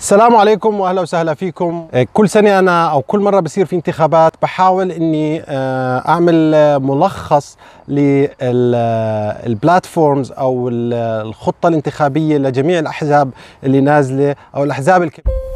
السلام عليكم واهلا وسهلا فيكم إيه. كل سنه انا او كل مره بصير في انتخابات بحاول اني آه، اعمل ملخص للبلاتفورمز او الخطه الانتخابيه لجميع الاحزاب اللي نازله او الاحزاب الكبيره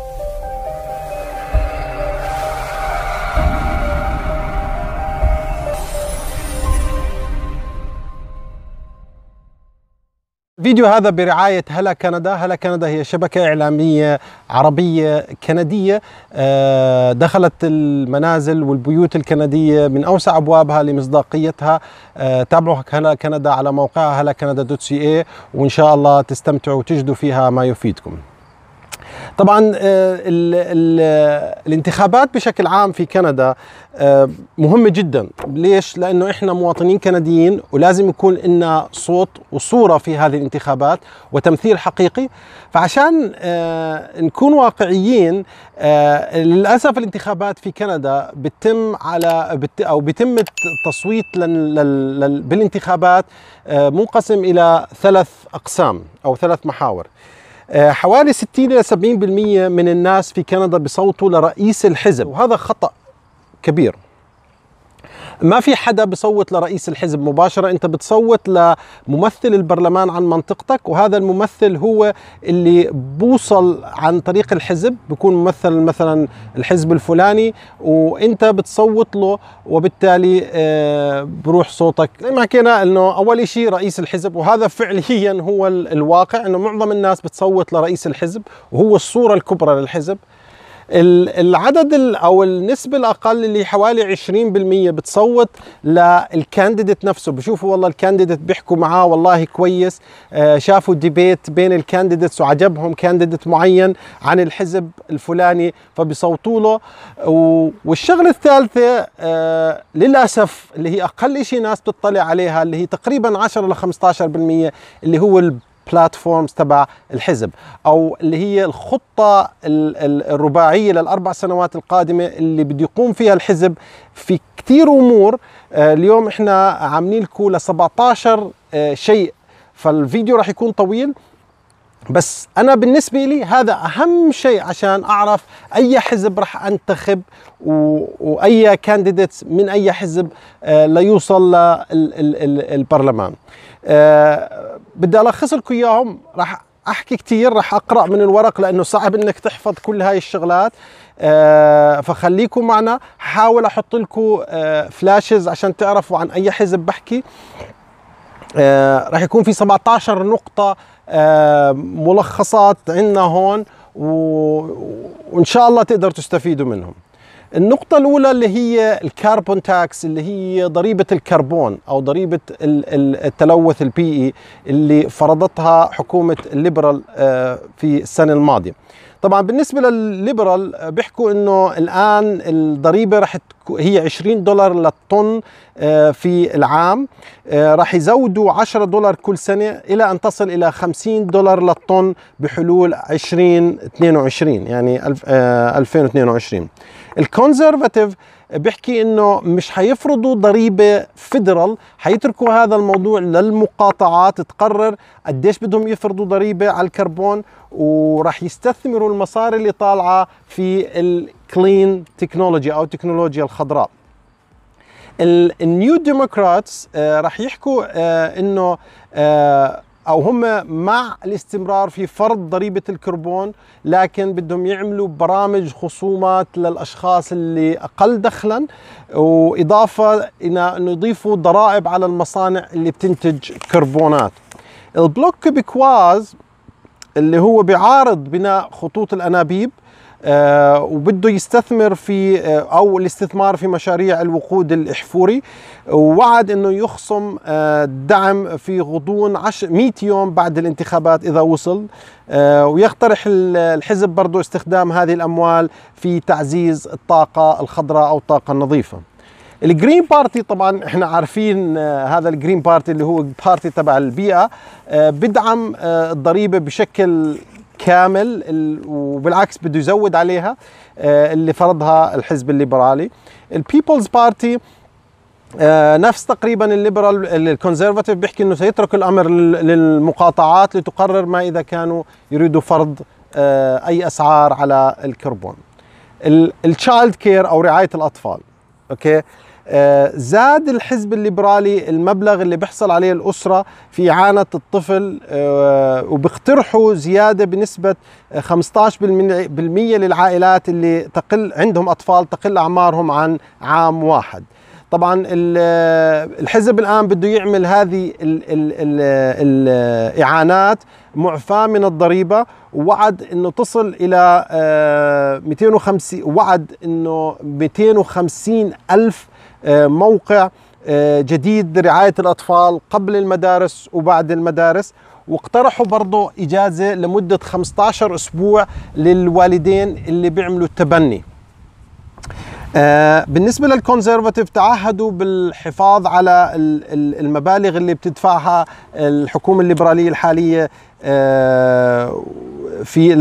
فيديو هذا برعاية هلا كندا هلا كندا هي شبكة إعلامية عربية كندية آه، دخلت المنازل والبيوت الكندية من أوسع أبوابها لمصداقيتها آه، تابعوا هلا كندا على موقعها هلا كندا دوت سي اي وإن شاء الله تستمتعوا وتجدوا فيها ما يفيدكم طبعا آه، الانتخابات بشكل عام في كندا آه، مهمة جدا ليش؟ لأنه إحنا مواطنين كنديين ولازم يكون لنا صوت وصورة في هذه الانتخابات وتمثيل حقيقي فعشان آه، نكون واقعيين للأسف الانتخابات في كندا بتم على أو بتم التصويت بالانتخابات منقسم إلى ثلاث أقسام أو ثلاث محاور آه، حوالي 60 إلى 70% من الناس في كندا بصوتوا لرئيس الحزب وهذا خطأ كبير ما في حدا بصوت لرئيس الحزب مباشرة أنت بتصوت لممثل البرلمان عن منطقتك وهذا الممثل هو اللي بوصل عن طريق الحزب بكون ممثل مثلا الحزب الفلاني وأنت بتصوت له وبالتالي آه، بروح صوتك زي ما حكينا أنه أول شيء رئيس الحزب وهذا فعليا هو الواقع أنه معظم الناس بتصوت لرئيس الحزب وهو الصورة الكبرى للحزب العدد او النسبه الاقل اللي حوالي 20% بتصوت للكانديديت نفسه بشوفوا والله الكانديديت بيحكوا معاه والله كويس آه، شافوا ديبيت بين الكانديديتس وعجبهم كانديديت معين عن الحزب الفلاني فبيصوتوا له والشغله الثالثه آه، للاسف اللي هي اقل شيء ناس بتطلع عليها اللي هي تقريبا 10 ل 15% اللي هو بلاتفورمز تبع الحزب او اللي هي الخطه الرباعيه للاربع سنوات القادمه اللي بده يقوم فيها الحزب في كثير امور آه، اليوم احنا عاملين لكم ل 17 آه، شيء فالفيديو راح يكون طويل بس انا بالنسبه لي هذا اهم شيء عشان اعرف اي حزب راح انتخب واي كانديديتس من اي حزب آه، ليوصل للبرلمان أه بدي الخص لكم اياهم راح احكي كثير راح اقرا من الورق لانه صعب انك تحفظ كل هاي الشغلات أه فخليكم معنا حاول احط لكم أه فلاشز عشان تعرفوا عن اي حزب بحكي آه راح يكون في 17 نقطة آه ملخصات عندنا هون و... وإن شاء الله تقدروا تستفيدوا منهم النقطة الأولى اللي هي الكربون تاكس اللي هي ضريبة الكربون أو ضريبة التلوث البيئي اللي فرضتها حكومة الليبرال آه، في السنة الماضية طبعا بالنسبة للليبرال آه، بيحكوا انه الان الضريبة رح هي 20 دولار للطن آه، في العام رح يزودوا 10 دولار كل سنة الى ان تصل الى 50 دولار للطن بحلول 2022 يعني 2022 الكونزرفاتيف بيحكي انه مش حيفرضوا ضريبه فيدرال حيتركوا هذا الموضوع للمقاطعات تقرر قديش بدهم يفرضوا ضريبه على الكربون وراح يستثمروا المصاري اللي طالعه في الكلين تكنولوجي او التكنولوجيا الخضراء النيو ديموكراتس آه، راح يحكوا آه، انه آه، او هم مع الاستمرار في فرض ضريبه الكربون لكن بدهم يعملوا برامج خصومات للاشخاص اللي اقل دخلا واضافه الى انه يضيفوا ضرائب على المصانع اللي بتنتج كربونات. البلوك بكواز اللي هو بيعارض بناء خطوط الانابيب آه، وبده يستثمر في آه، او الاستثمار في مشاريع الوقود الاحفوري ووعد انه يخصم الدعم آه، في غضون 100 يوم بعد الانتخابات اذا وصل ويقترح الحزب برضه استخدام هذه الاموال في تعزيز الطاقه الخضراء او الطاقه النظيفه الجرين بارتي طبعا احنا عارفين هذا الجرين بارتي اللي هو بارتي تبع البيئه بدعم الضريبه بشكل كامل وبالعكس بده يزود عليها آه، اللي فرضها الحزب الليبرالي البيبلز بارتي آه، نفس تقريبا الليبرال الكونزرفاتيف بيحكي انه سيترك الامر للمقاطعات لتقرر ما اذا كانوا يريدوا فرض آه، اي اسعار على الكربون التشايلد كير او رعايه الاطفال اوكي آه، زاد الحزب الليبرالي المبلغ اللي بيحصل عليه الأسرة في إعانة الطفل آه، وبيقترحوا زيادة بنسبة 15% آه، للعائلات اللي تقل عندهم أطفال تقل أعمارهم عن عام واحد طبعا الحزب الان بده يعمل هذه الاعانات معفاه من الضريبه ووعد انه تصل الى 250 وعد انه 250 الف آه، موقع آه، جديد لرعاية الأطفال قبل المدارس وبعد المدارس واقترحوا برضه إجازة لمدة 15 أسبوع للوالدين اللي بيعملوا التبني آه، بالنسبة للكونزرفاتيف تعهدوا بالحفاظ على المبالغ اللي بتدفعها الحكومة الليبرالية الحالية في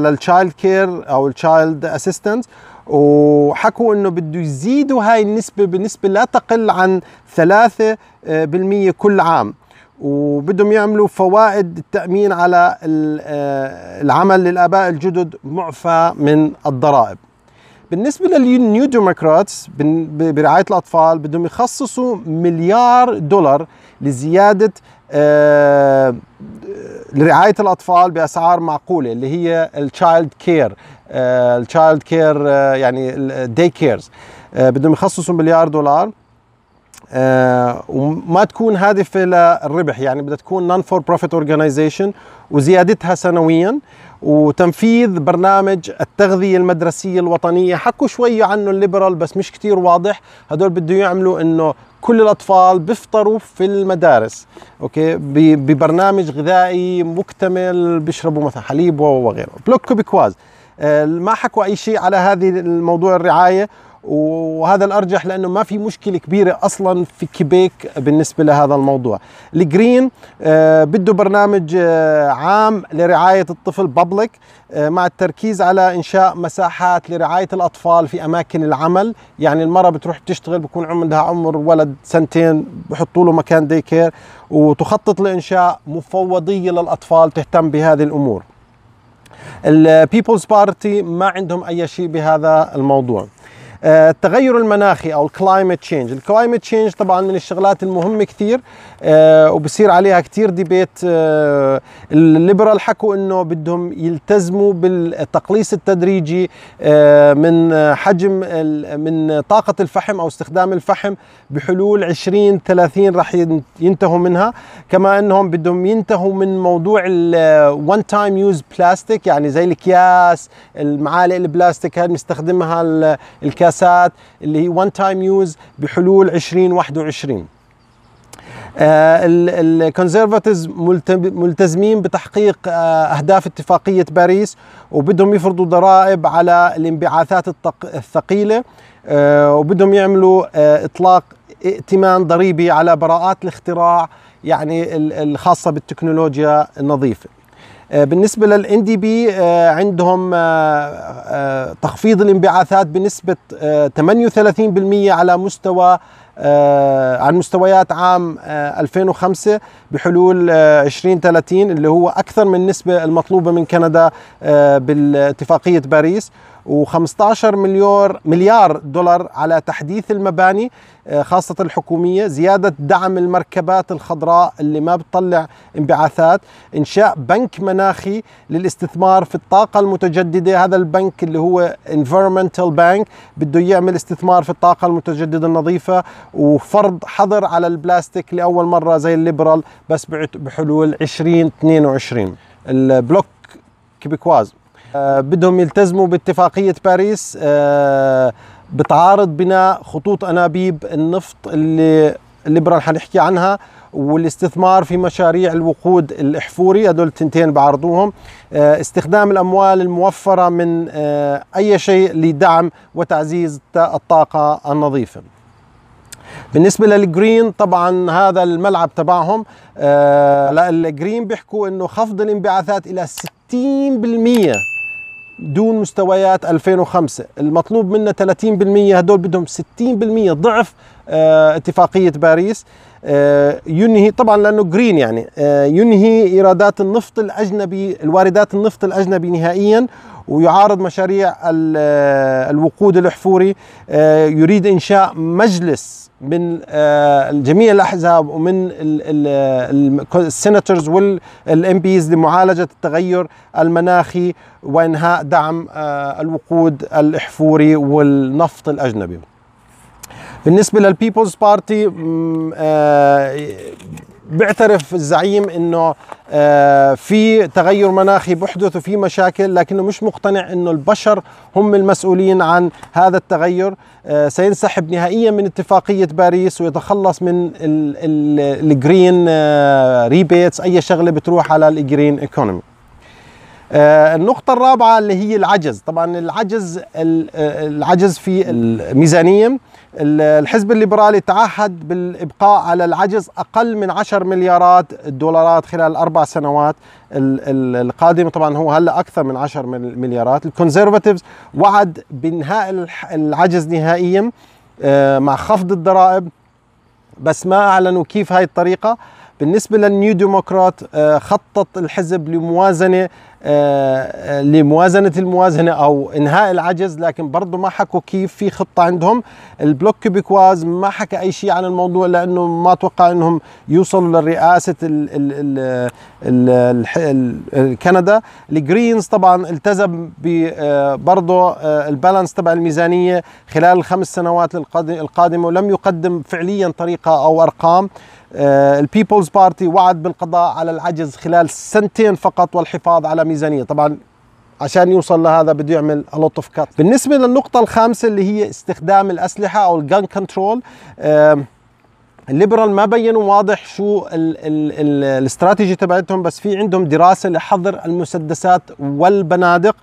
للتشايلد كير أو التشايلد اسيستنس وحكوا انه بده يزيدوا هاي النسبه بنسبه لا تقل عن 3% آه، كل عام وبدهم يعملوا فوائد التامين على آه، العمل للاباء الجدد معفى من الضرائب بالنسبه للنيو ديمقراطس برعايه الاطفال بدهم يخصصوا مليار دولار لزياده آه، لرعايه الاطفال باسعار معقوله اللي هي التشايلد كير التشايلد كير يعني الدي كيرز آه، بدهم يخصصوا مليار دولار آه وما تكون هادفه للربح يعني بدها تكون نون فور بروفيت اورجانيزيشن وزيادتها سنويا وتنفيذ برنامج التغذيه المدرسيه الوطنيه حكوا شوي عنه الليبرال بس مش كتير واضح هدول بده يعملوا انه كل الاطفال بيفطروا في المدارس اوكي ببرنامج غذائي مكتمل بيشربوا مثلا حليب وغيره بلوك كوبيكواز آه، ما حكوا اي شيء على هذه الموضوع الرعايه وهذا الارجح لانه ما في مشكله كبيره اصلا في كيبيك بالنسبه لهذا الموضوع الجرين آه، بده برنامج آه، عام لرعايه الطفل بابليك آه، مع التركيز على انشاء مساحات لرعايه الاطفال في اماكن العمل يعني المراه بتروح بتشتغل بكون عندها عمر ولد سنتين بحطوا له مكان دي كير وتخطط لانشاء مفوضيه للاطفال تهتم بهذه الامور البيبلز بارتي ما عندهم اي شيء بهذا الموضوع آه، التغير المناخي او الكلايمت تشينج الكلايمت تشينج طبعا من الشغلات المهمه كثير آه، وبصير عليها كثير ديبيت آه، الليبرال حكوا انه بدهم يلتزموا بالتقليص التدريجي من حجم من طاقه الفحم او استخدام الفحم بحلول 20 30 راح ينتهوا منها كما انهم بدهم ينتهوا من موضوع الون تايم يوز بلاستيك يعني زي الاكياس المعالق البلاستيك هاي بنستخدمها الكاس مقاسات اللي هي وان تايم يوز بحلول 2021 آه، الكونسرفاتيفز ملتزمين بتحقيق آه، اهداف اتفاقيه باريس وبدهم يفرضوا ضرائب على الانبعاثات الثقيله آه، وبدهم يعملوا اطلاق ائتمان ضريبي على براءات الاختراع يعني الخاصه بالتكنولوجيا النظيفه آه، بالنسبة للان آه، دي بي عندهم آه، تخفيض الانبعاثات بنسبة 38% على مستوى عن مستويات عام 2005 بحلول 2030 اللي هو أكثر من النسبة المطلوبة من كندا بالاتفاقية باريس و15 مليار مليار دولار على تحديث المباني آه، خاصة الحكومية زيادة دعم المركبات الخضراء اللي ما بتطلع انبعاثات إنشاء بنك مناخي للاستثمار في الطاقة المتجددة هذا البنك اللي هو Environmental Bank بده يعمل استثمار في الطاقة المتجددة النظيفة وفرض حظر على البلاستيك لأول مرة زي الليبرال بس بحلول 2022 البلوك كيبكواز آه، بدهم يلتزموا باتفاقية باريس آه، بتعارض بناء خطوط أنابيب النفط اللي الليبرال حنحكي عنها والاستثمار في مشاريع الوقود الاحفوري هدول التنتين بعرضوهم آه، استخدام الاموال الموفره من اي شيء لدعم وتعزيز الطاقه النظيفه بالنسبة للجرين طبعا هذا الملعب تبعهم لا الجرين بيحكوا انه خفض الانبعاثات الى 60% دون مستويات 2005 المطلوب منا 30% هدول بدهم 60% ضعف آه، اتفاقية باريس آه، ينهي طبعا لأنه جرين يعني آه، ينهي إيرادات النفط الأجنبي الواردات النفط الأجنبي نهائيا ويعارض مشاريع الوقود الأحفوري يريد إنشاء مجلس من آه، جميع الاحزاب ومن السيناترز والام بيز لمعالجه التغير المناخي وانهاء دعم آه، الوقود الاحفوري والنفط الاجنبي بالنسبه للبيبلز بارتي آه، بيعترف الزعيم انه آه، في تغير مناخي بحدث وفي مشاكل لكنه مش مقتنع انه البشر هم المسؤولين عن هذا التغير آه، سينسحب نهائيا من اتفاقيه باريس ويتخلص من الجرين ريبيتس اي شغله بتروح على الجرين ايكونومي النقطة الرابعة اللي هي العجز، طبعا العجز العجز في الميزانية الحزب الليبرالي تعهد بالإبقاء على العجز أقل من 10 مليارات الدولارات خلال الأربع سنوات القادمة طبعا هو هلأ أكثر من 10 مليارات الكونزرفاتيفز وعد بإنهاء العجز نهائيا آه، مع خفض الضرائب بس ما أعلنوا كيف هاي الطريقة بالنسبة للنيو ديمقراط آه، خطط الحزب لموازنة آه، آه، لموازنة الموازنة أو إنهاء العجز لكن برضه ما حكوا كيف في خطة عندهم البلوك كيبيكواز ما حكى أي شيء عن الموضوع لأنه ما أتوقع أنهم يوصلوا لرئاسة ال ال ال ال الـ كندا الجرينز طبعا التزم آه، برضه البالانس تبع الميزانية خلال الخمس سنوات القادمة ولم يقدم فعليا طريقة أو أرقام البيبولز بارتي وعد بالقضاء على العجز خلال سنتين فقط والحفاظ على ميزانية الميزانيه طبعا عشان يوصل لهذا بده يعمل لوت اوف كات بالنسبه للنقطه الخامسه اللي هي استخدام الاسلحه او gun كنترول الليبرال ما بينوا واضح شو الاستراتيجي تبعتهم بس في عندهم دراسه لحظر المسدسات والبنادق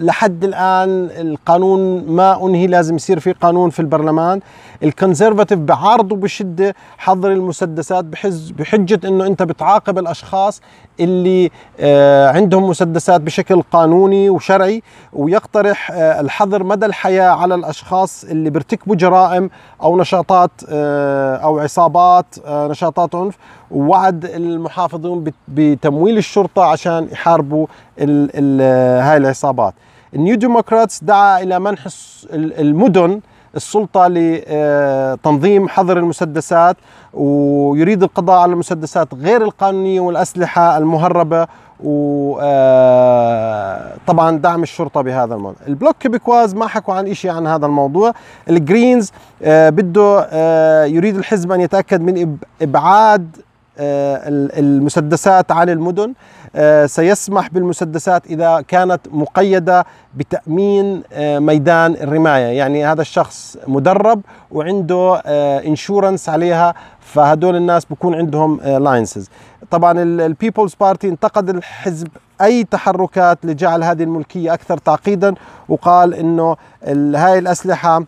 لحد الان القانون ما انهي لازم يصير في قانون في البرلمان الكونزرفاتيف بعارضوا بشده حظر المسدسات بحز بحجه انه انت بتعاقب الاشخاص اللي آه، عندهم مسدسات بشكل قانوني وشرعي ويقترح آه، الحظر مدى الحياه على الاشخاص اللي بيرتكبوا جرائم او نشاطات آه، او عصابات نشاطات عنف ووعد المحافظون بتمويل الشرطه عشان يحاربوا هاي العصابات النيو ديمقراطس دعا إلى منح المدن السلطة لتنظيم آه، حظر المسدسات ويريد القضاء على المسدسات غير القانونية والأسلحة المهربة وطبعا آه، دعم الشرطة بهذا الموضوع البلوك كيبيكواز ما حكوا عن شيء عن هذا الموضوع الجرينز آه، بده يريد الحزب أن يتأكد من إبعاد المسدسات عن المدن آه، سيسمح بالمسدسات إذا كانت مقيدة بتأمين آه، ميدان الرماية يعني هذا الشخص مدرب وعنده انشورنس آه، عليها فهدول الناس بكون عندهم لاينسز طبعا البيبلز بارتي انتقد الحزب اي تحركات لجعل هذه الملكيه اكثر تعقيدا وقال انه هاي الاسلحه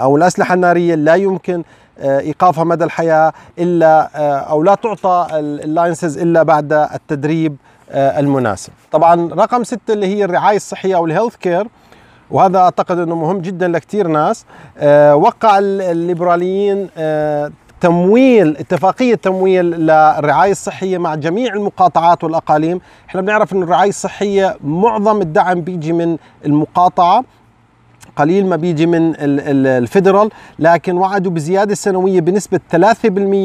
او الاسلحه الناريه لا يمكن آه، ايقافها مدى الحياه الا آه، او لا تعطى اللاينسز الا بعد التدريب آه، المناسب. طبعا رقم سته اللي هي الرعايه الصحيه او الهيلث كير وهذا اعتقد انه مهم جدا لكثير ناس وقع الليبراليين تمويل اتفاقيه تمويل للرعايه الصحيه مع جميع المقاطعات والاقاليم، احنا بنعرف انه الرعايه الصحيه معظم الدعم بيجي من المقاطعه قليل ما بيجي من الفيدرال لكن وعدوا بزياده سنويه بنسبه 3%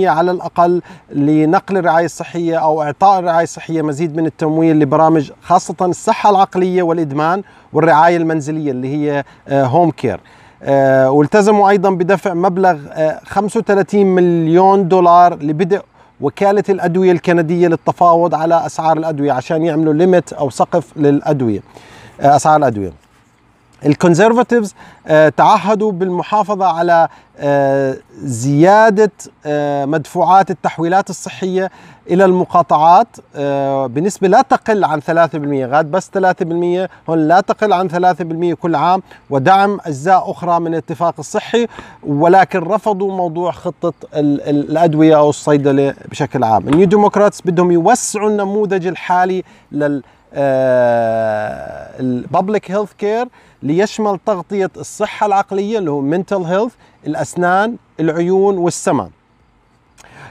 على الاقل لنقل الرعايه الصحيه او اعطاء الرعايه الصحيه مزيد من التمويل لبرامج خاصه الصحه العقليه والادمان والرعايه المنزليه اللي هي هوم آه، كير آه، والتزموا ايضا بدفع مبلغ 35 آه، مليون دولار لبدء وكالة الأدوية الكندية للتفاوض على أسعار الأدوية عشان يعملوا ليميت أو سقف للأدوية أسعار الأدوية الكونزرفاتيفز آه، تعهدوا بالمحافظة على آه، زيادة آه، مدفوعات التحويلات الصحية إلى المقاطعات بنسبة لا تقل عن 3% غاد بس 3% هون لا تقل عن 3% كل عام ودعم أجزاء أخرى من الاتفاق الصحي ولكن رفضوا موضوع خطة الأدوية أو الصيدلة بشكل عام النيو ديموكراتس بدهم يوسعوا النموذج الحالي لل الببليك هيلث كير ليشمل تغطيه الصحه العقليه اللي هو منتل هيلث الاسنان العيون والسمع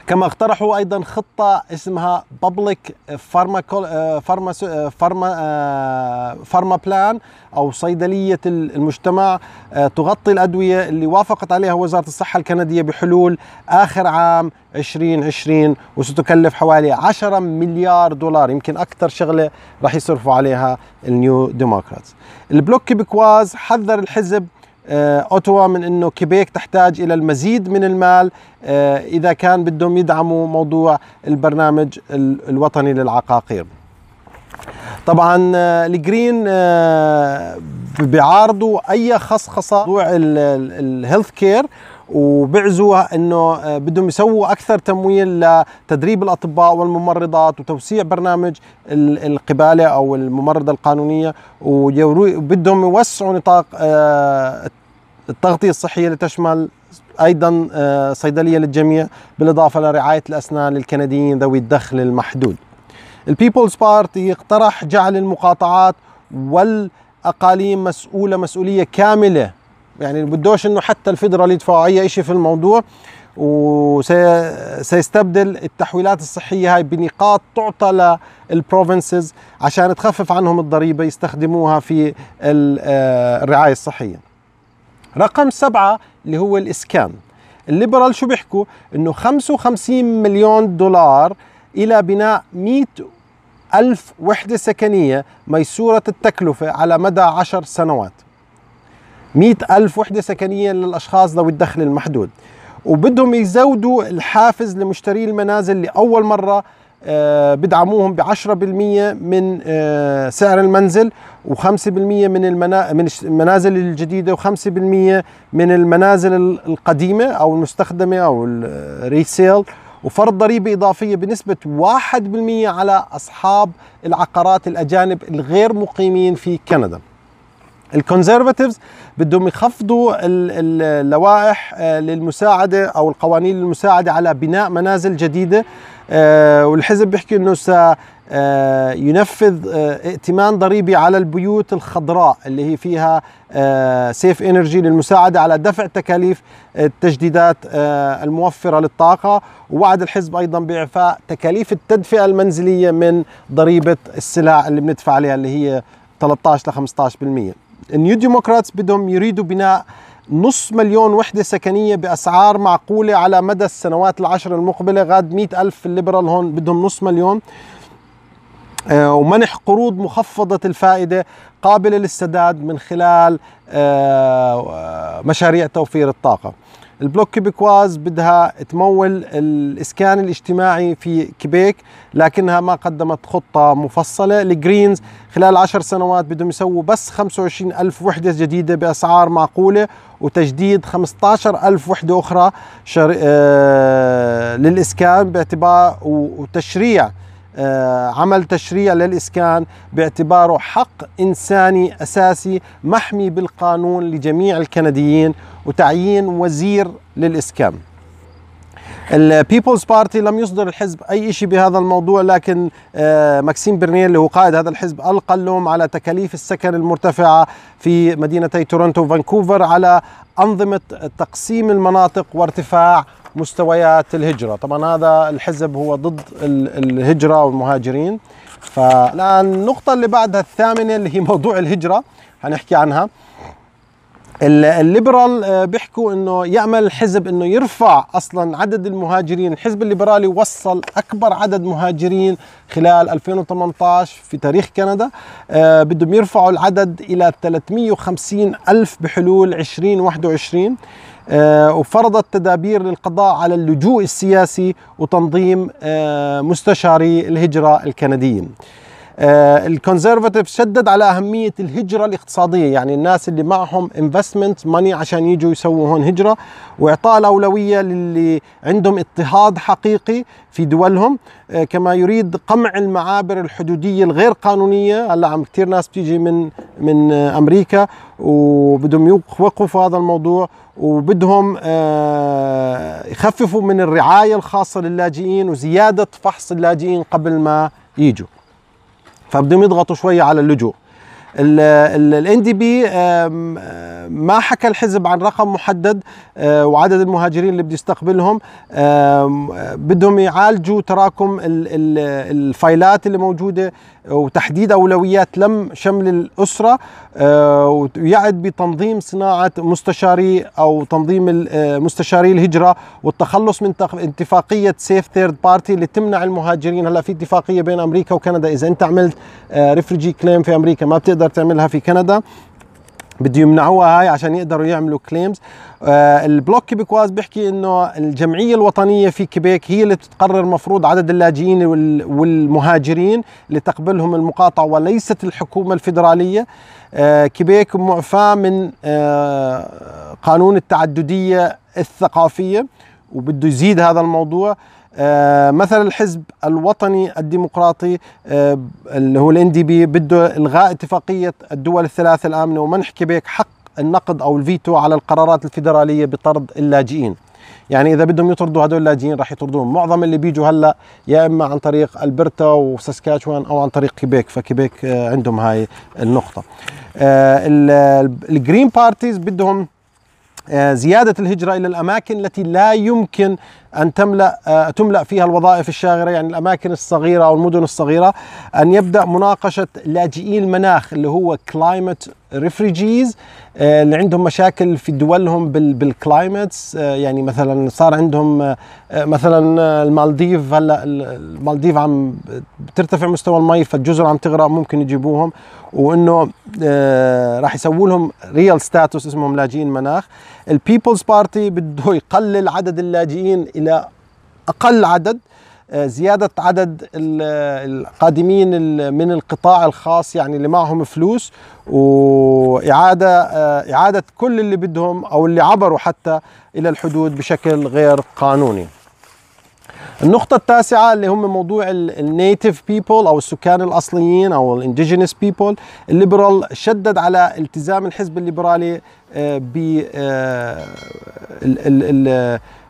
كما اقترحوا ايضا خطه اسمها بابليك فارماكول فارما فارما فارما بلان او صيدليه المجتمع آه، تغطي الادويه اللي وافقت عليها وزاره الصحه الكنديه بحلول اخر عام 2020 وستكلف حوالي 10 مليار دولار يمكن اكثر شغله راح يصرفوا عليها النيو ديموكراتس البلوك كيبكواز حذر الحزب آه، اوتوا من انه كيبيك تحتاج الى المزيد من المال آه، اذا كان بدهم يدعموا موضوع البرنامج الوطني للعقاقير. طبعا آه، الجرين بيعارضوا اي خصخصه موضوع الهيلث كير وبعزوها انه آه، بدهم يسووا اكثر تمويل لتدريب الاطباء والممرضات وتوسيع برنامج القباله او الممرضه القانونيه وبدهم يوسعوا نطاق آه، التغطيه الصحيه لتشمل ايضا آه، صيدليه للجميع بالاضافه لرعايه الاسنان للكنديين ذوي الدخل المحدود. البيبلز بارتي اقترح جعل المقاطعات والاقاليم مسؤوله مسؤوليه كامله يعني بدوش انه حتى الفدرال يدفعوا اي شيء في الموضوع وسيستبدل التحويلات الصحية هاي بنقاط تعطى للبروفنسز عشان تخفف عنهم الضريبة يستخدموها في آه، الرعاية الصحية رقم سبعة اللي هو الإسكان الليبرال شو بيحكوا انه 55 مليون دولار الى بناء 100 ألف وحدة سكنية ميسورة التكلفة على مدى عشر سنوات 100 ألف وحدة سكنية للأشخاص ذوي الدخل المحدود وبدهم يزودوا الحافز لمشتري المنازل لأول مرة آه، بدعموهم ب 10% من آه، سعر المنزل و5% من المنازل الجديده و5% من المنازل القديمه او المستخدمه او الريسيل وفرض ضريبه اضافيه بنسبه 1% على اصحاب العقارات الاجانب الغير مقيمين في كندا. الكونزرفاتيفز بدهم يخفضوا اللوائح آه، للمساعده او القوانين للمساعده على بناء منازل جديده آه، والحزب بيحكي انه سينفذ آه، ائتمان ضريبي على البيوت الخضراء اللي هي فيها سيف انرجي للمساعده على دفع تكاليف التجديدات الموفره للطاقه ووعد الحزب ايضا باعفاء تكاليف التدفئه المنزليه من ضريبه السلع اللي بندفع عليها اللي هي 13 ل 15% النيو ديموكراتس بدهم يريدوا بناء نص مليون وحدة سكنية بأسعار معقولة على مدى السنوات العشر المقبلة غاد مئة ألف الليبرال هون بدهم نص مليون آه، ومنح قروض مخفضة الفائدة قابلة للسداد من خلال آه، مشاريع توفير الطاقة البلوك كيبكواز بدها تمول الإسكان الاجتماعي في كيبيك لكنها ما قدمت خطة مفصلة الجرينز خلال عشر سنوات بدهم يسووا بس 25 ألف وحدة جديدة بأسعار معقولة وتجديد 15 ألف وحدة أخرى شر... آه... للإسكان باعتبار وتشريع آه، عمل تشريع للإسكان باعتباره حق إنساني أساسي محمي بالقانون لجميع الكنديين وتعيين وزير للإسكان البيبلز بارتي لم يصدر الحزب اي شيء بهذا الموضوع لكن آه، ماكسيم برنيل اللي هو قائد هذا الحزب القى اللوم على تكاليف السكن المرتفعه في مدينتي تورونتو وفانكوفر على انظمه تقسيم المناطق وارتفاع مستويات الهجرة طبعا هذا الحزب هو ضد الهجرة والمهاجرين فالآن النقطة اللي بعدها الثامنة اللي هي موضوع الهجرة هنحكي عنها الليبرال آه، بيحكوا انه يامل الحزب انه يرفع اصلا عدد المهاجرين، الحزب الليبرالي وصل اكبر عدد مهاجرين خلال 2018 في تاريخ كندا، أه بدهم يرفعوا العدد الى 350 الف بحلول 2021 آه، وفرضت تدابير للقضاء على اللجوء السياسي وتنظيم آه، مستشاري الهجرة الكنديين آه، الكونزرفاتيف شدد على اهميه الهجره الاقتصاديه يعني الناس اللي معهم انفستمنت ماني عشان يجوا يسووا هون هجره واعطاء الاولويه للي عندهم اضطهاد حقيقي في دولهم آه، كما يريد قمع المعابر الحدوديه الغير قانونيه هلا عم كثير ناس بتيجي من من امريكا وبدهم يوقفوا هذا الموضوع وبدهم آه، يخففوا من الرعايه الخاصه للاجئين وزياده فحص اللاجئين قبل ما يجوا فبدهم يضغطوا شويه على اللجوء الان دي بي ما حكى الحزب عن رقم محدد آه، وعدد المهاجرين اللي بده يستقبلهم آه، بدهم يعالجوا تراكم الفايلات اللي موجوده وتحديد اولويات لم شمل الاسره آه، ويعد بتنظيم صناعه مستشاري او تنظيم مستشاري الهجره والتخلص من اتفاقيه سيف ثيرد بارتي اللي تمنع المهاجرين هلا في اتفاقيه بين امريكا وكندا اذا انت عملت ريفرجي كليم في امريكا ما بتقدر تقدر تعملها في كندا بده يمنعوها هاي عشان يقدروا يعملوا كليمز آه البلوك كيبيكواز بيحكي انه الجمعيه الوطنيه في كيبيك هي اللي بتقرر مفروض عدد اللاجئين والمهاجرين اللي تقبلهم المقاطعه وليست الحكومه الفيدراليه آه كيبيك معفاه من آه قانون التعدديه الثقافيه وبده يزيد هذا الموضوع آه، مثلا الحزب الوطني الديمقراطي آه، اللي هو الان دي بي بده الغاء اتفاقيه الدول الثلاثه الامنه ومنح كيبيك حق النقد او الفيتو على القرارات الفيدراليه بطرد اللاجئين يعني اذا بدهم يطردوا هدول اللاجئين راح يطردوهم معظم اللي بيجوا هلا يا اما عن طريق البرتا وساسكاتشوان او عن طريق كيبيك فكيبيك آه، عندهم هاي النقطه الجرين بارتيز بدهم زيادة الهجرة إلى الأماكن التي لا يمكن أن تملأ آه، تملأ فيها الوظائف الشاغرة يعني الأماكن الصغيرة أو المدن الصغيرة أن يبدأ مناقشة لاجئي المناخ اللي هو كلايمت آه، ريفريجيز اللي عندهم مشاكل في دولهم بالكلايمتس آه، يعني مثلا صار عندهم مثلا المالديف هلا المالديف عم بترتفع مستوى المي فالجزر عم تغرق ممكن يجيبوهم وانه راح يسووا لهم ريال ستاتوس اسمهم لاجئين مناخ البيبلز بارتي بده يقلل عدد اللاجئين الى اقل عدد آه، زيادة عدد آه، القادمين من القطاع الخاص يعني اللي معهم فلوس وإعادة آه، إعادة كل اللي بدهم أو اللي عبروا حتى إلى الحدود بشكل غير قانوني النقطة التاسعة اللي هم موضوع النيتيف بيبول أو السكان الأصليين أو الانديجينس بيبول الليبرال شدد على التزام الحزب الليبرالي آه، ب آه،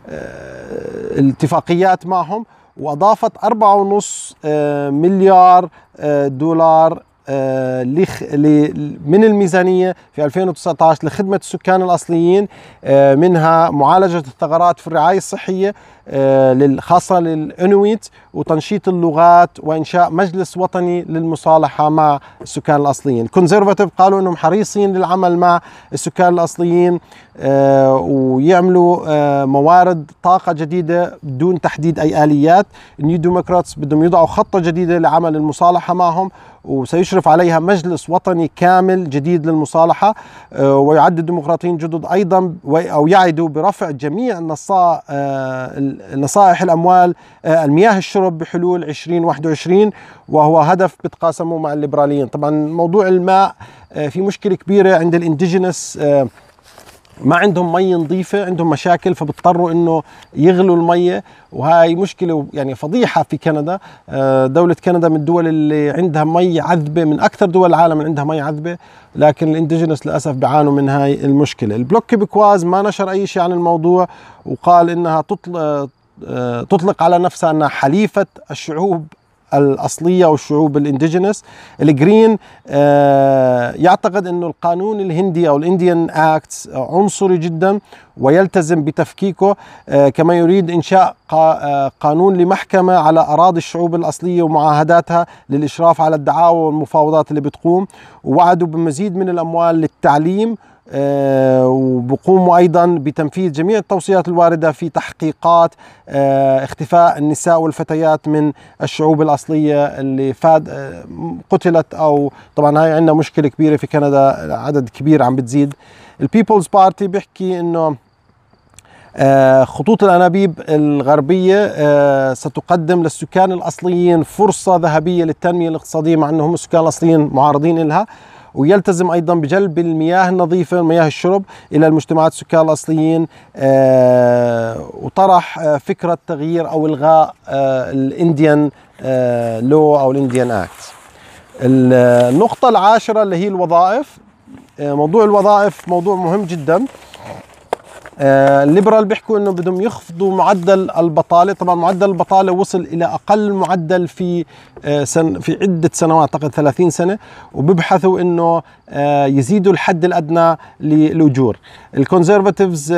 آه، الاتفاقيات معهم وأضافت 4.5 مليار دولار آه، من الميزانية في 2019 لخدمة السكان الأصليين آه، منها معالجة الثغرات في الرعاية الصحية آه، خاصة للإنويت وتنشيط اللغات وإنشاء مجلس وطني للمصالحة مع السكان الأصليين الكونزرفاتيف قالوا أنهم حريصين للعمل مع السكان الأصليين ويعملوا موارد طاقة جديدة بدون تحديد أي آليات النيو ديمقراطس بدهم يضعوا خطة جديدة لعمل المصالحة معهم وسيشرف عليها مجلس وطني كامل جديد للمصالحة آه، ويعد الديمقراطيين جدد أيضا أو يعدوا برفع جميع آه، نصائح الأموال آه، المياه الشرب بحلول 2021 وهو هدف بتقاسمه مع الليبراليين طبعا موضوع الماء في مشكلة كبيرة عند الانديجينس ما عندهم مي نظيفة عندهم مشاكل فبضطروا انه يغلوا المية وهاي مشكلة يعني فضيحة في كندا آه، دولة كندا من الدول اللي عندها مي عذبة من أكثر دول العالم اللي عندها مي عذبة لكن الانديجينس للأسف بيعانوا من هاي المشكلة البلوك بكواز ما نشر أي شيء عن الموضوع وقال إنها تطلق آه، آه، تطلق على نفسها أنها حليفة الشعوب الاصليه والشعوب الانديجينس الجرين آه، يعتقد انه القانون الهندي او الانديان اكت عنصري جدا ويلتزم بتفكيكه آه، كما يريد انشاء آه، قانون لمحكمه على اراضي الشعوب الاصليه ومعاهداتها للاشراف على الدعاوى والمفاوضات اللي بتقوم ووعدوا بمزيد من الاموال للتعليم آه، وبقوموا ايضا بتنفيذ جميع التوصيات الوارده في تحقيقات آه، اختفاء النساء والفتيات من الشعوب الاصليه اللي فاد آه، قتلت او طبعا هاي عندنا مشكله كبيره في كندا عدد كبير عم بتزيد البيبلز بارتي بيحكي انه خطوط الأنابيب الغربية ستقدم للسكان الأصليين فرصة ذهبية للتنمية الاقتصادية مع أنهم السكان الأصليين معارضين لها ويلتزم أيضا بجلب المياه النظيفة مياه الشرب إلى المجتمعات السكان الأصليين آه، وطرح آه، فكرة تغيير أو إلغاء آه، الإنديان لو أو الإنديان أكت النقطة العاشرة اللي هي الوظائف موضوع الوظائف موضوع مهم جدا الليبرال آه، بيحكوا انه بدهم يخفضوا معدل البطاله طبعا معدل البطاله وصل الى اقل معدل في آه، سن في عده سنوات اعتقد 30 سنه وبيبحثوا انه آه، يزيدوا الحد الادنى للاجور الكونزرفاتيفز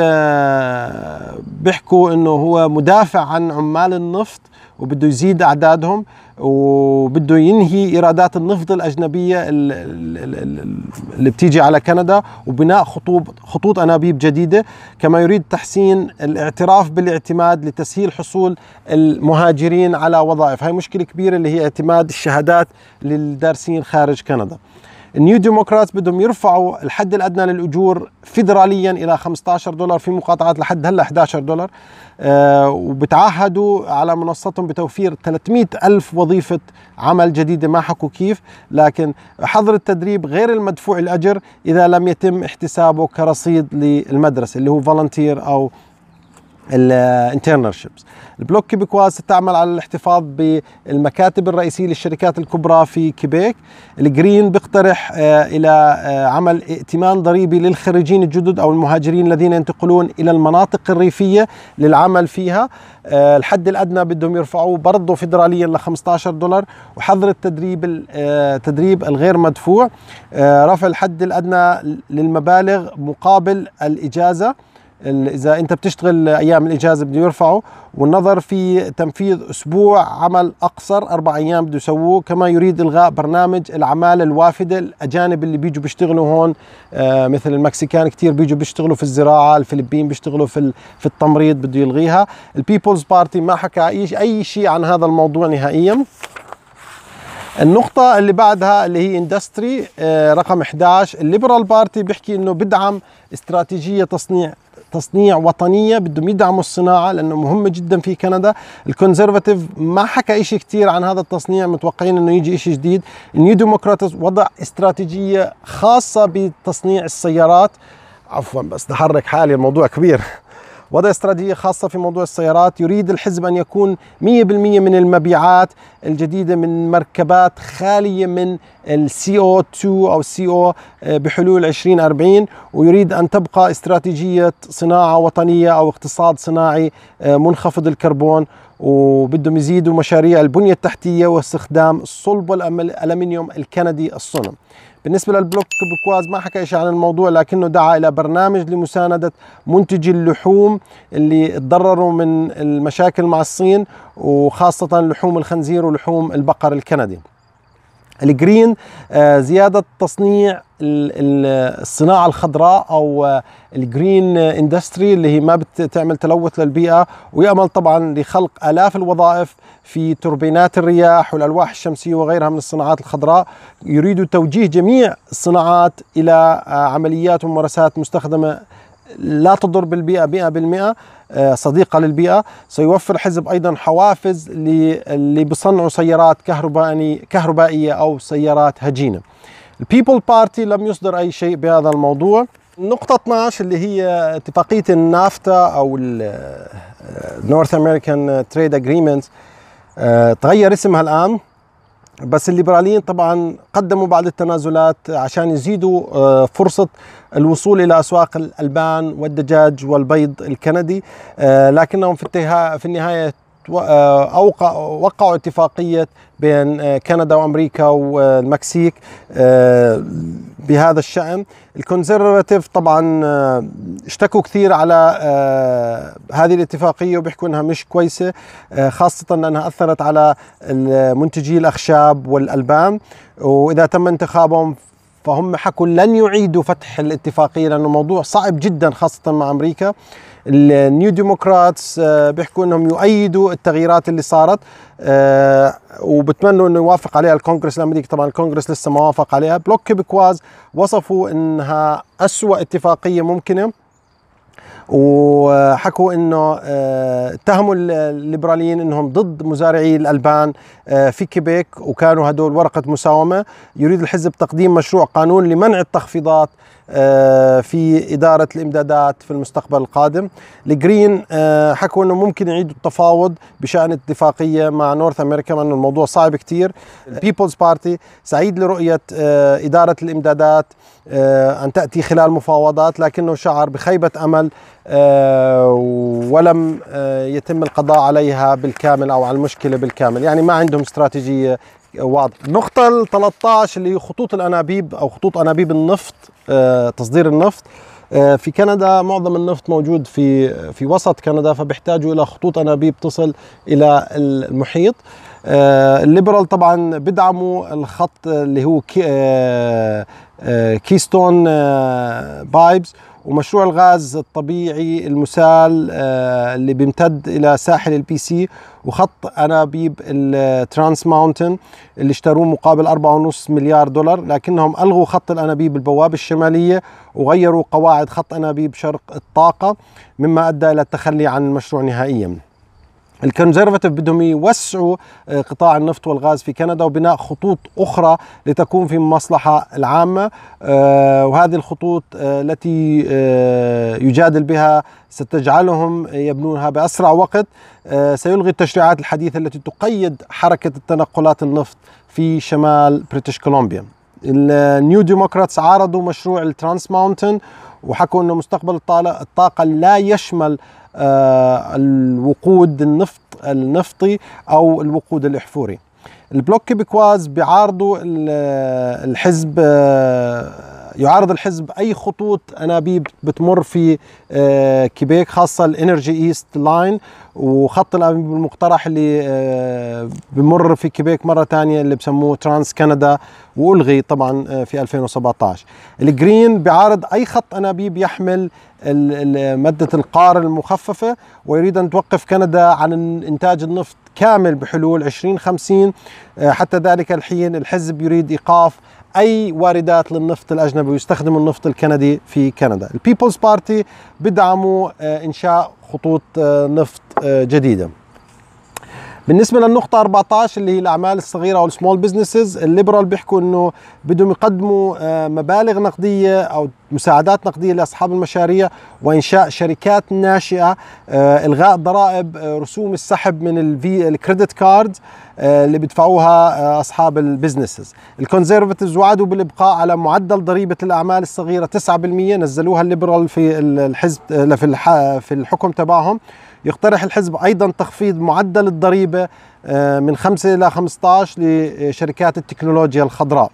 بيحكوا انه هو مدافع عن عمال النفط وبده يزيد أعدادهم وبده ينهي إيرادات النفط الأجنبية اللي بتيجي على كندا وبناء خطوط خطوط أنابيب جديدة كما يريد تحسين الاعتراف بالاعتماد لتسهيل حصول المهاجرين على وظائف هاي مشكلة كبيرة اللي هي اعتماد الشهادات للدارسين خارج كندا النيو ديموكرات بدهم يرفعوا الحد الادنى للاجور فيدراليا الى 15 دولار في مقاطعات لحد هلا 11 دولار آه وبتعهدوا على منصتهم بتوفير 300 ألف وظيفة عمل جديدة ما حكوا كيف لكن حظر التدريب غير المدفوع الأجر إذا لم يتم احتسابه كرصيد للمدرسة اللي هو فولنتير أو الانترنرشيبس البلوك كيبيكواز ستعمل على الاحتفاظ بالمكاتب الرئيسية للشركات الكبرى في كيبيك الجرين بيقترح آه، إلى آه، عمل ائتمان ضريبي للخريجين الجدد أو المهاجرين الذين ينتقلون إلى المناطق الريفية للعمل فيها آه، الحد الأدنى بدهم يرفعوه برضه فدراليا ل 15 دولار وحظر التدريب التدريب الغير مدفوع رفع الحد الأدنى للمبالغ مقابل الإجازة اذا انت بتشتغل ايام الاجازه بده يرفعه والنظر في تنفيذ اسبوع عمل اقصر اربع ايام بده يسووه كما يريد الغاء برنامج العماله الوافده الاجانب اللي بيجوا بيشتغلوا هون آه، مثل المكسيكان كثير بيجوا بيشتغلوا في الزراعه الفلبين بيشتغلوا في في التمريض بده يلغيها البيبلز بارتي ما حكى اي شيء عن هذا الموضوع نهائيا النقطة اللي بعدها اللي هي اندستري آه، رقم 11 الليبرال بارتي بيحكي انه بدعم استراتيجية تصنيع تصنيع وطنيه بدهم يدعموا الصناعه لانه مهمه جدا في كندا الكونزرفاتيف ما حكى شيء كثير عن هذا التصنيع متوقعين انه يجي شيء جديد النيو ديموكراتس وضع استراتيجيه خاصه بتصنيع السيارات عفوا بس تحرك حالي الموضوع كبير وضع استراتيجية خاصة في موضوع السيارات يريد الحزب أن يكون 100% من المبيعات الجديدة من مركبات خالية من السي او 2 أو CO او بحلول 2040 ويريد أن تبقى استراتيجية صناعة وطنية أو اقتصاد صناعي آه، منخفض الكربون وبدهم يزيدوا مشاريع البنية التحتية واستخدام صلب الألمنيوم الكندي الصنم بالنسبة للبلوك بكواز ما حكى شيء عن الموضوع لكنه دعا إلى برنامج لمساندة منتجي اللحوم اللي تضرروا من المشاكل مع الصين وخاصة لحوم الخنزير ولحوم البقر الكندي الجرين آه، زيادة تصنيع الصناعة الخضراء أو آه، الجرين اندستري اللي هي ما بتعمل تلوث للبيئة ويأمل طبعا لخلق آلاف الوظائف في توربينات الرياح والألواح الشمسية وغيرها من الصناعات الخضراء يريد توجيه جميع الصناعات إلى آه، عمليات وممارسات مستخدمة لا تضر بالبيئة 100% صديقة للبيئة سيوفر الحزب أيضا حوافز اللي بيصنعوا سيارات كهربائية أو سيارات هجينة البيبل بارتي لم يصدر أي شيء بهذا الموضوع نقطة 12 اللي هي اتفاقية النافتا أو النورث أمريكان تريد أجريمنت تغير اسمها الآن بس الليبراليين طبعا قدموا بعض التنازلات عشان يزيدوا آه، فرصة الوصول إلى أسواق الألبان والدجاج والبيض الكندي آه، لكنهم في النهاية آه، وقعوا اتفاقية بين آه، كندا وأمريكا والمكسيك آه، بهذا الشأن الكونزرفاتيف طبعا اشتكوا كثير على هذه الاتفاقية وبيحكوا أنها مش كويسة خاصة أنها أثرت على منتجي الأخشاب والألبان وإذا تم انتخابهم فهم حكوا لن يعيدوا فتح الاتفاقية لأنه موضوع صعب جدا خاصة مع أمريكا النيو ديموقراطس آه، بيحكوا انهم يؤيدوا التغييرات اللي صارت آه، وبتمنوا انه يوافق عليها الكونغرس الامريكي طبعا الكونغرس لسه ما وافق عليها بلوك كيبكواز وصفوا انها اسوا اتفاقيه ممكنه وحكوا انه آه، اتهموا الليبراليين انهم ضد مزارعي الالبان في كيبيك وكانوا هدول ورقه مساومه يريد الحزب تقديم مشروع قانون لمنع التخفيضات آه، في إدارة الإمدادات في المستقبل القادم الجرين آه، حكوا أنه ممكن يعيدوا التفاوض بشأن اتفاقية مع نورث أمريكا مع أنه الموضوع صعب كتير البيبلز بارتي سعيد لرؤية آه، إدارة الإمدادات أن تأتي خلال مفاوضات لكنه شعر بخيبة أمل ولم يتم القضاء عليها بالكامل أو على المشكلة بالكامل يعني ما عندهم استراتيجية واضح النقطة ال 13 اللي هي خطوط الأنابيب أو خطوط أنابيب النفط آه، تصدير النفط آه، في كندا معظم النفط موجود في في وسط كندا فبيحتاجوا الى خطوط انابيب تصل الى المحيط آه، الليبرال طبعا بدعموا الخط اللي هو كيستون بايبز ومشروع الغاز الطبيعي المسال آه، اللي بيمتد الى ساحل البي سي وخط انابيب الترانس ماونتن اللي اشتروه مقابل 4.5 مليار دولار لكنهم الغوا خط الانابيب البوابه الشماليه وغيروا قواعد خط انابيب شرق الطاقه مما ادى الى التخلي عن المشروع نهائيا الكونزرفاتيف بدهم يوسعوا آه، قطاع النفط والغاز في كندا وبناء خطوط اخرى لتكون في المصلحه العامه آه، وهذه الخطوط آه، التي يجادل بها ستجعلهم يبنونها باسرع وقت سيلغي التشريعات الحديثه التي تقيد حركه التنقلات النفط في شمال بريتش كولومبيا النيو ديموكراتس عارضوا مشروع الترانس ماونتن وحكوا انه مستقبل الطاقه لا يشمل آه، الوقود النفط النفطي او الوقود الاحفوري البلوك كيبكواز بيعارضوا الحزب آه، يعارض الحزب اي خطوط انابيب بتمر في آه، كيبيك خاصه الانرجي ايست لاين وخط الانابيب المقترح اللي آه، بمر في كيبيك مره ثانيه اللي بسموه ترانس كندا والغي طبعا آه، في 2017 الجرين بيعارض اي خط انابيب يحمل ماده القار المخففه ويريد ان توقف كندا عن انتاج النفط كامل بحلول 2050 حتى ذلك الحين الحزب يريد ايقاف اي واردات للنفط الاجنبي ويستخدموا النفط الكندي في كندا البيبلز بارتي بدعموا آه، انشاء خطوط آه، نفط آه، جديده بالنسبه للنقطه 14 اللي هي الاعمال الصغيره أو السمول بزنسز الليبرال بيحكوا انه بدهم يقدموا آه، مبالغ نقديه او مساعدات نقديه لاصحاب المشاريع وانشاء شركات ناشئه آه، الغاء ضرائب آه، رسوم السحب من الفي الكريدت كارد اللي بيدفعوها اصحاب البزنسز الكونزرفاتيفز وعدوا بالابقاء على معدل ضريبه الاعمال الصغيره 9% نزلوها الليبرال في الحزب في الحكم تبعهم يقترح الحزب أيضا تخفيض معدل الضريبة آه، من 5 إلى 15 لشركات التكنولوجيا الخضراء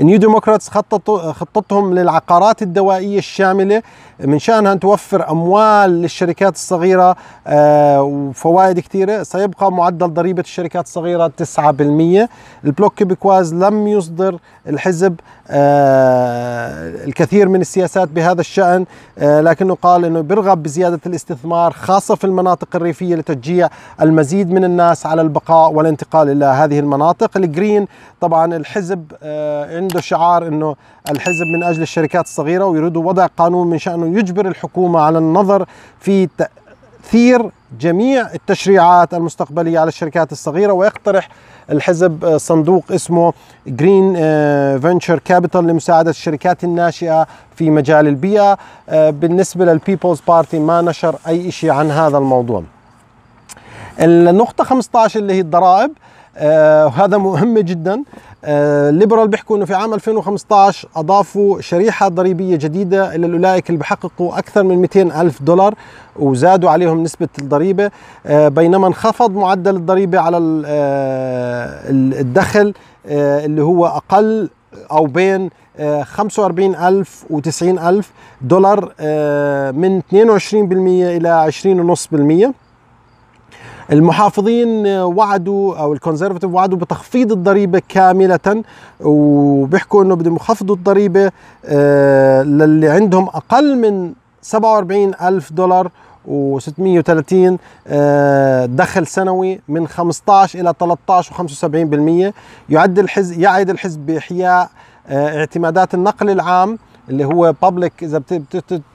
نيو ديموكراتس خططوا خطتهم للعقارات الدوائية الشاملة من شأنها أن توفر أموال للشركات الصغيرة آه، وفوائد كثيرة سيبقى معدل ضريبة الشركات الصغيرة 9% البلوك بكواز لم يصدر الحزب آه، الكثير من السياسات بهذا الشأن آه، لكنه قال أنه بيرغب بزيادة الاستثمار خاصة في المناطق الريفية لتشجيع المزيد من الناس على البقاء والانتقال إلى هذه المناطق الجرين طبعا الحزب عنده شعار أنه الحزب من أجل الشركات الصغيرة ويريدوا وضع قانون من شأنه يجبر الحكومة على النظر في تأثير جميع التشريعات المستقبلية على الشركات الصغيرة ويقترح الحزب صندوق اسمه جرين فينشر كابيتال لمساعدة الشركات الناشئة في مجال البيئة آه، بالنسبة للبيبلز بارتي ما نشر أي شيء عن هذا الموضوع النقطة 15 اللي هي الضرائب آه، وهذا مهم جدا الليبرال آه، بيحكوا انه في عام 2015 اضافوا شريحه ضريبيه جديده لاولئك اللي بحققوا اكثر من 200 الف دولار وزادوا عليهم نسبه الضريبه آه، بينما انخفض معدل الضريبه على آه، الدخل اللي هو اقل او بين 45000 و 90000 دولار من 22% الى 20.5% المحافظين وعدوا او الكونزرفتيف وعدوا بتخفيض الضريبه كامله وبيحكوا انه بدهم يخفضوا الضريبه آه، للي عندهم اقل من 47 ألف دولار و630 آه، دخل سنوي من 15 الى 13 و75% يعد الحزب يعد الحزب باحياء آه، اعتمادات النقل العام اللي هو بابليك اذا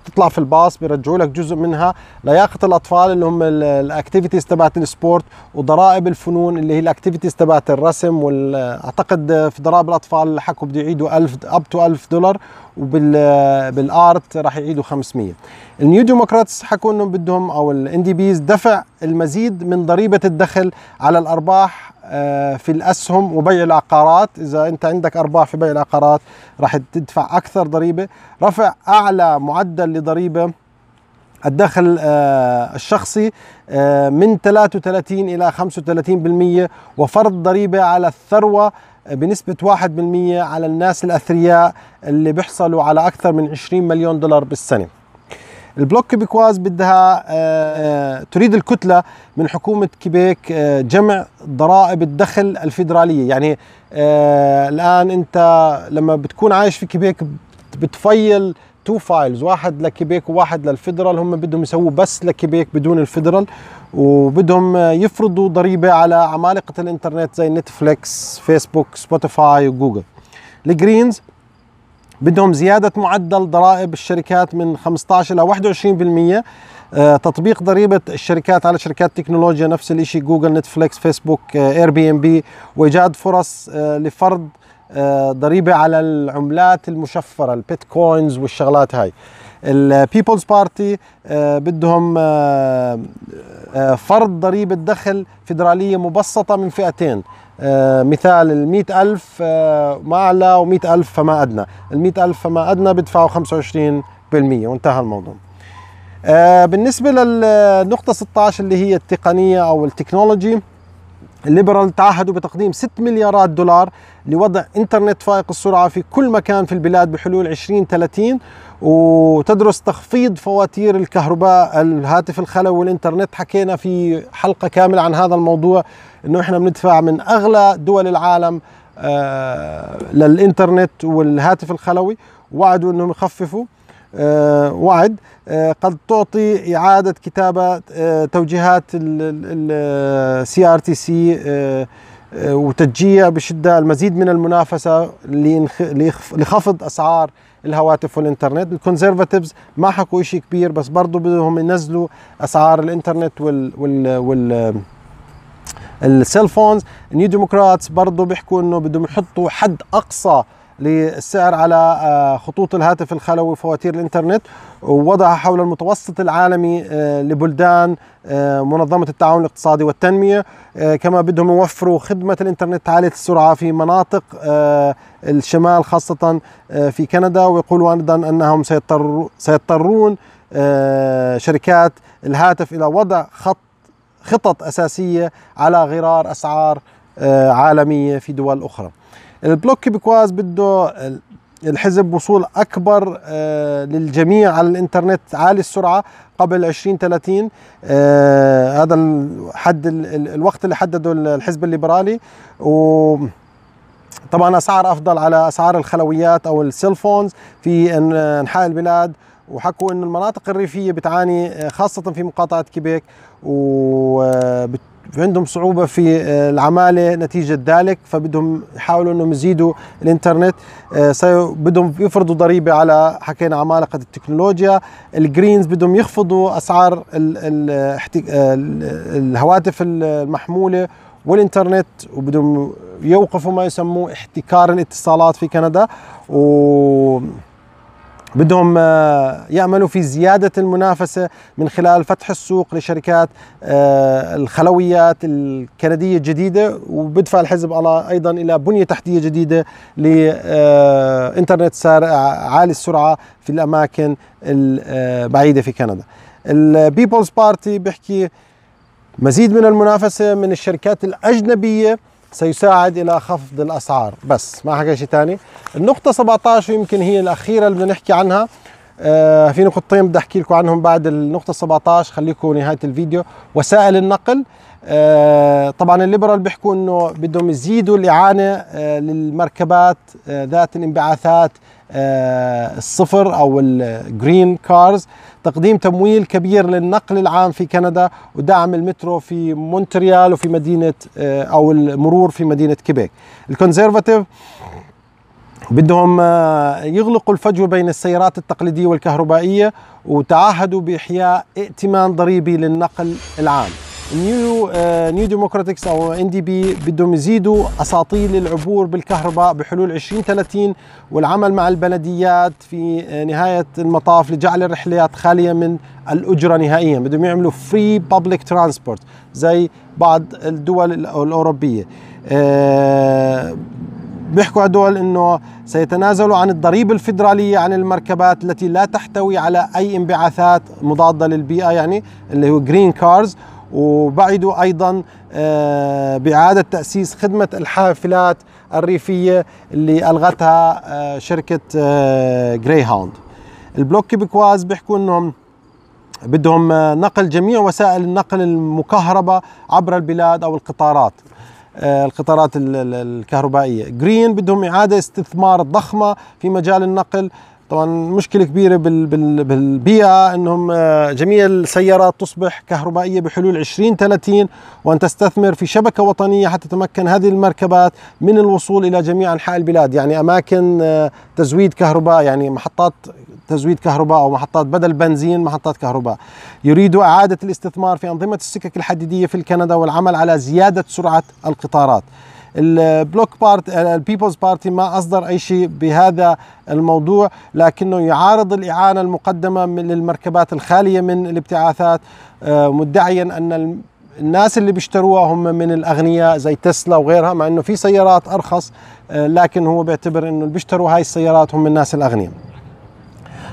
بتطلع في الباص بيرجعوا لك جزء منها لياقه الاطفال اللي هم الاكتيفيتيز تبعت السبورت وضرائب الفنون اللي هي الاكتيفيتيز تبعت الرسم واعتقد في ضرائب الاطفال اللي حكوا بده يعيدوا 1000 اب تو 1000 دولار وبالارت راح يعيدوا 500 النيو ديموكراتس حكوا انه بدهم او الاندي بيز دفع المزيد من ضريبة الدخل على الأرباح آه، في الأسهم وبيع العقارات إذا أنت عندك أرباح في بيع العقارات راح تدفع أكثر ضريبة رفع أعلى معدل لضريبة الدخل آه، الشخصي آه، من 33 إلى 35% وفرض ضريبة على الثروة بنسبة 1% على الناس الأثرياء اللي بيحصلوا على أكثر من 20 مليون دولار بالسنة البلوك كيبيكواز بدها آه، آه، تريد الكتلة من حكومة كيبيك آه، جمع ضرائب الدخل الفيدرالية يعني الآن أنت لما بتكون عايش في كيبيك بتفيل تو فايلز واحد لكيبيك وواحد للفدرال هم بدهم يسووا بس لكيبيك بدون الفدرال وبدهم يفرضوا ضريبه على عمالقه الانترنت زي نتفليكس فيسبوك سبوتيفاي وجوجل الجرينز بدهم زيادة معدل ضرائب الشركات من 15 إلى 21% آه، تطبيق ضريبة الشركات على شركات تكنولوجيا نفس الشيء جوجل نتفليكس فيسبوك اير بي ام بي وإيجاد فرص آه، لفرض آه، ضريبة على العملات المشفرة البيتكوينز والشغلات هاي البيبلز بارتي بدهم فرض ضريبة دخل فيدرالية مبسطة من فئتين آه، مثال ال ألف آه، ما أعلى و ألف فما أدنى ال ألف فما أدنى بدفعوا 25% وانتهى الموضوع آه، بالنسبة للنقطة 16 اللي هي التقنية أو التكنولوجي الليبرال تعهدوا بتقديم 6 مليارات دولار لوضع انترنت فائق السرعة في كل مكان في البلاد بحلول 2030 وتدرس تخفيض فواتير الكهرباء الهاتف الخلوي والانترنت حكينا في حلقة كاملة عن هذا الموضوع انه احنا بندفع من اغلى دول العالم آه، للانترنت والهاتف الخلوي وعدوا انهم يخففوا آه، وعد آه، قد تعطي اعاده كتابه توجيهات السي ار تي سي وتشجيع بشده المزيد من المنافسه لخفض اسعار الهواتف والانترنت الكونزرفاتيفز ما حكوا شيء كبير بس برضه بدهم ينزلوا اسعار الانترنت وال, وال, وال السيل فونز نيو ديموكرات برضه بيحكوا انه بدهم يحطوا حد اقصى للسعر على آه، خطوط الهاتف الخلوي وفواتير الانترنت ووضعها حول المتوسط العالمي آه، لبلدان آه، منظمة التعاون الاقتصادي والتنمية كما بدهم يوفروا خدمة الانترنت عالية السرعة في مناطق الشمال خاصة في كندا ويقولوا أيضا أنهم سيضطرون شركات الهاتف إلى وضع خط خطط أساسية على غرار أسعار آه، عالمية في دول أخرى البلوك بكواز بده الحزب وصول أكبر آه، للجميع على الإنترنت عالي السرعة قبل 2030 آه، هذا الحد الوقت اللي حدده الحزب الليبرالي و طبعا اسعار افضل على اسعار الخلويات او السيلفونز في انحاء البلاد وحكوا انه المناطق الريفيه بتعاني خاصه في مقاطعه كيبيك وعندهم صعوبه في آه، العماله نتيجه ذلك فبدهم يحاولوا انهم يزيدوا الانترنت آه، بدهم يفرضوا ضريبه على حكينا عمالقه التكنولوجيا الجرينز بدهم يخفضوا اسعار آه، الهواتف المحموله والانترنت وبدهم يوقفوا ما يسموه احتكار الاتصالات في كندا و بدهم آه، يأملوا في زيادة المنافسة من خلال فتح السوق لشركات آه، الخلويات الكندية الجديدة وبدفع الحزب على أيضا إلى بنية تحتية جديدة لإنترنت آه، عالي السرعة في الأماكن البعيدة في كندا البيبلز بارتي بيحكي مزيد من المنافسة من الشركات الأجنبية سيساعد الى خفض الاسعار بس ما حكى شيء ثاني النقطه 17 يمكن هي الاخيره اللي بدنا نحكي عنها آه في نقطتين بدي احكي لكم عنهم بعد النقطه 17 خليكم نهايه الفيديو وسائل النقل آه طبعا الليبرال بيحكوا انه بدهم يزيدوا الاعانه آه للمركبات آه، ذات الانبعاثات آه، الصفر او الجرين كارز تقديم تمويل كبير للنقل العام في كندا ودعم المترو في مونتريال وفي مدينة آه، أو المرور في مدينة كيبيك الكونزيرفاتيف بدهم آه، يغلقوا الفجوة بين السيارات التقليدية والكهربائية وتعهدوا بإحياء ائتمان ضريبي للنقل العام نيو آه، نيو ديموكراتكس او ان دي بي بدهم يزيدوا اساطيل العبور بالكهرباء بحلول 2030 والعمل مع البلديات في آه، نهايه المطاف لجعل الرحلات خاليه من الاجره نهائيا بدهم يعملوا فري بابليك ترانسبورت زي بعض الدول الاوروبيه آه، بيحكوا هدول انه سيتنازلوا عن الضريبه الفدراليه عن المركبات التي لا تحتوي على اي انبعاثات مضاده للبيئه يعني اللي هو جرين كارز وبعدوا ايضا آه، باعاده تاسيس خدمه الحافلات الريفيه اللي الغتها آه، شركه جراي آه، هاوند البلوك كيبكواز بيحكوا انهم بدهم نقل جميع وسائل النقل المكهربة عبر البلاد أو القطارات القطارات الكهربائية جرين بدهم إعادة استثمار ضخمة في مجال النقل طبعا مشكله كبيره بالبيئه انهم آه، جميع السيارات تصبح كهربائيه بحلول 2030 وان تستثمر في شبكه وطنيه حتى تمكن هذه المركبات من الوصول الى جميع انحاء البلاد يعني اماكن آه، تزويد كهرباء يعني محطات تزويد كهرباء او محطات بدل بنزين محطات كهرباء يريد اعاده الاستثمار في انظمه السكك الحديديه في كندا والعمل على زياده سرعه القطارات البلوك بارت البيبلز بارتي ما أصدر أي شيء بهذا الموضوع لكنه يعارض الإعانة المقدمة من للمركبات الخالية من الابتعاثات آه، مدعيا أن الناس اللي بيشتروها هم من الأغنياء زي تسلا وغيرها مع أنه في سيارات أرخص آه، لكن هو بيعتبر أنه اللي بيشتروا هاي السيارات هم الناس الأغنياء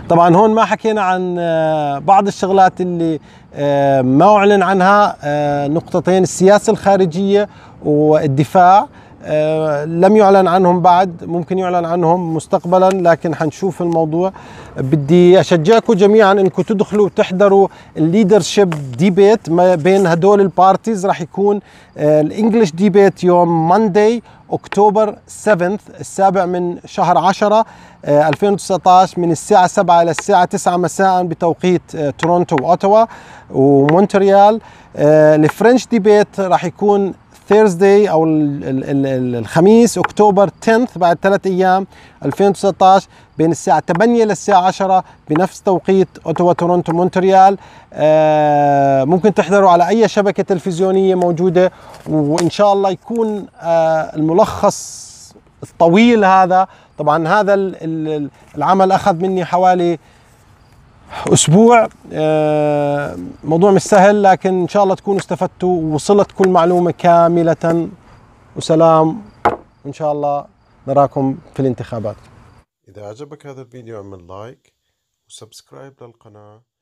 طبعا هون ما حكينا عن آه، بعض الشغلات اللي آه، ما اعلن عنها آه، نقطتين السياسه الخارجيه والدفاع آه، لم يعلن عنهم بعد ممكن يعلن عنهم مستقبلا لكن حنشوف الموضوع بدي اشجعكم جميعا انكم تدخلوا وتحضروا الليدرشيب ديبيت ما بين هدول البارتيز راح يكون آه، الانجليش ديبيت يوم ماندي اكتوبر 7 السابع من شهر 10 2019 آه، من الساعة 7 إلى الساعة 9 مساء بتوقيت تورونتو وأوتاوا ومونتريال الفرنش ديبيت راح يكون ثيرزداي او الخميس اكتوبر 10 بعد ثلاث ايام 2019 بين الساعه 8 للساعه 10 بنفس توقيت اوتوا تورونتو مونتريال آه، ممكن تحضروا على اي شبكه تلفزيونيه موجوده وان شاء الله يكون آه، الملخص الطويل هذا طبعا هذا العمل اخذ مني حوالي اسبوع آه، موضوع مش سهل لكن ان شاء الله تكونوا استفدتوا ووصلت كل معلومه كامله وسلام وان شاء الله نراكم في الانتخابات اذا عجبك هذا الفيديو اعمل لايك وسبسكرايب للقناه